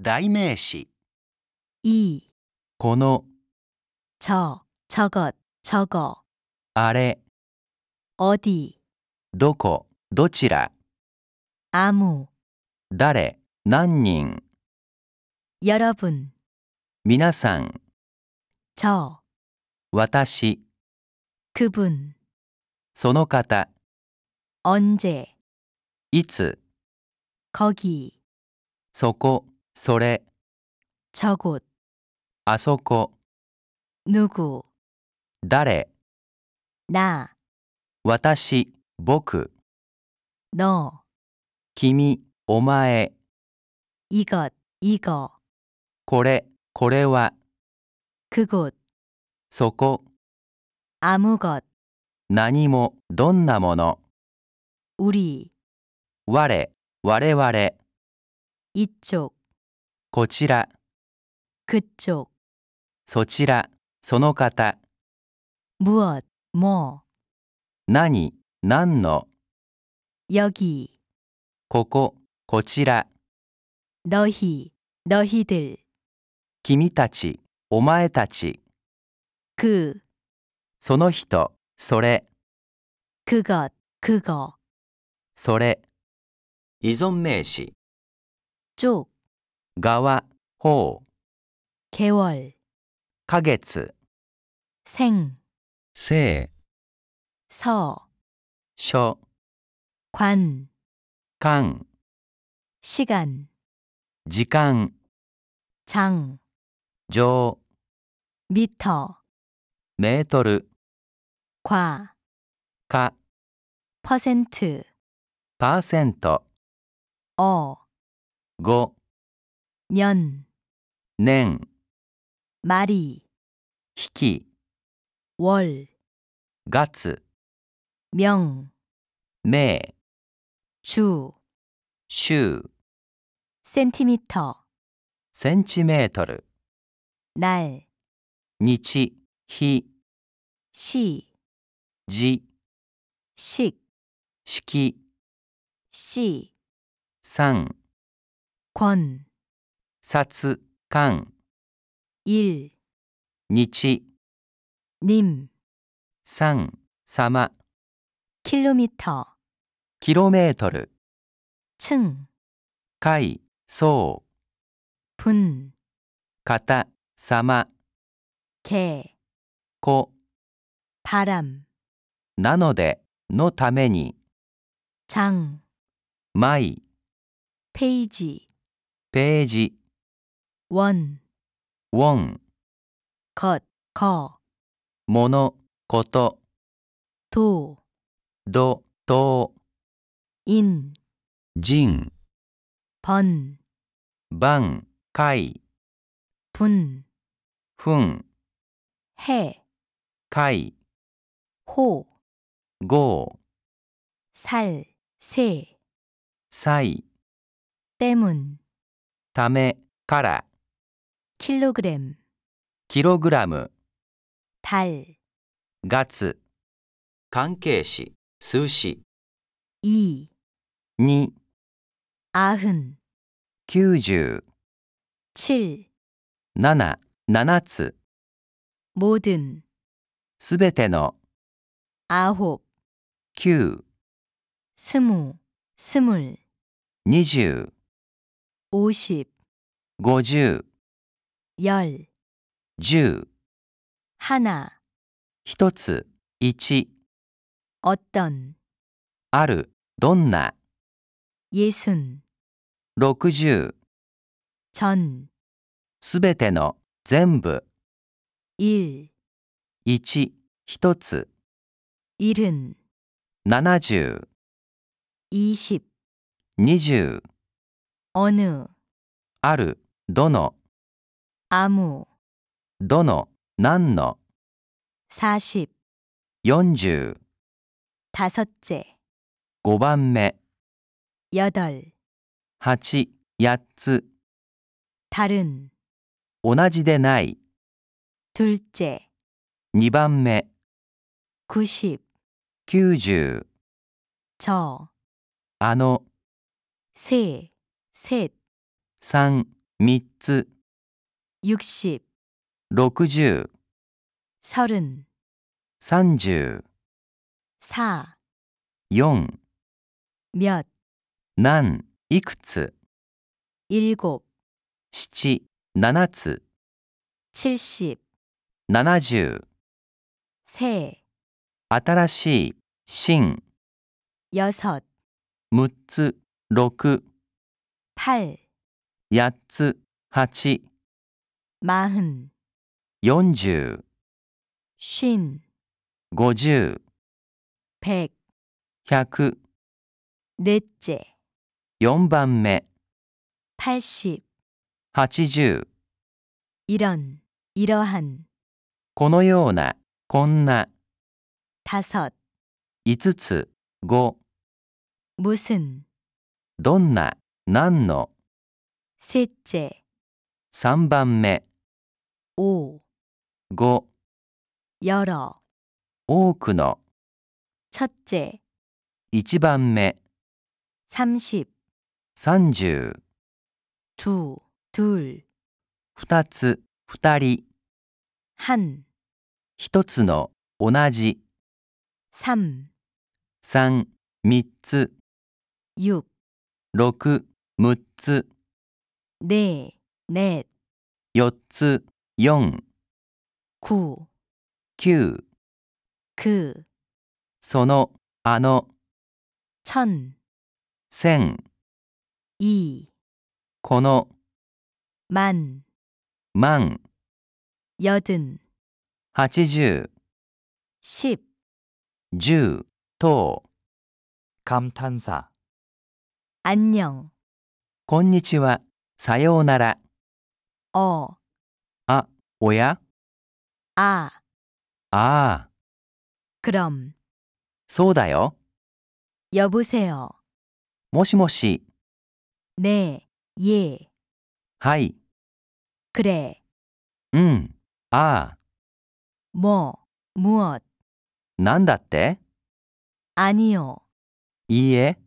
代名詞いこのょこちょこあれおどこどちら아무誰何人여러분皆さん저私그분その方언제いつ거기そこ、それ、저곳あそこ、누구誰、나私、僕、の君、お前、이것이거これ、これは、그곳そこ、아무것何も、どんなもの、우리我、我々、一丁、こちら、くっちょ、そちら、その方、むわ、もう、何、何の、よぎ、ここ、こちら、のひ、のひ 들、 君たち、お前たち、く、その人、それ、くが、くが、それ、依存名詞쪽側方개월か月생生서書관間시간時間장上미ト、メートル과かパセント。パーセント 어, 거, 년, 냉, 마리, 引き、 월, 月、 명, 名、 주, 週、 센티미터, センチメートル、 날, 日、日、 시, 時、식, 式、 시, 三、권殺、間1日님三、様킬로미터キロメートル층階層分、型様개子바람なのでのために장舞ページページ one one cut call ものこと two どと in 人 pun 番回分分へ回ほごさせさい때문다음에から킬로그램킬로그램달月関係詞数詞이2아흔90 7 7 7つ모든すべての아홉9스무스물20五十、五十、열十、0하나一つっ어떤あるどんな예순六十、전すべての全部일1一つ일흔七十、이십二十。 어느 ある、どの、 아무 どの、何の、40 40、 다섯째 5番目、 여덟 8、8つ、 다른 同じでない、둘째 2番目、90 90、저, あの、세 셋三三つ、60, 六十三十。三十 4, 四몇何、いくつ、일곱七七つ、七十七十세新しい、新、여섯六つ、六팔八つ八마흔四十しん五十백百っち四番目八十八十いろんいろはんこのようなこんな다섯五つ五무슨どんな何の節制3番目오5여러多くの첫째1番目30 30두둘2つ2人한1つの同じ三。33つ육6 6つ、 네, 넷, 4つ、4、 구, 9、 그, その、あの、 천, 1000、 이, この、 만, 万、 여든, 80、 십, 10、と、 감탄사. 안녕. こんにちは。さようなら。おあ、おやあああ、ろん。そうだよ。よぶせよ。もしもし。ねえ、え。はい。くれ。うん。ああ。も、むお。なんだってあによ。いいえ。